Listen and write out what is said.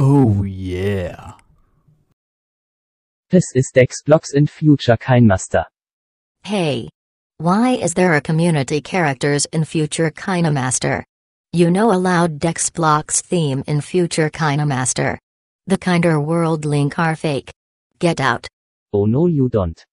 Oh yeah. This is Dexblox in future Kine Hey. Why is there a community characters in future Kinemaster? You know allowed Dex blocks theme in future Kinemaster. The kinder world link are fake. Get out. Oh no you don't.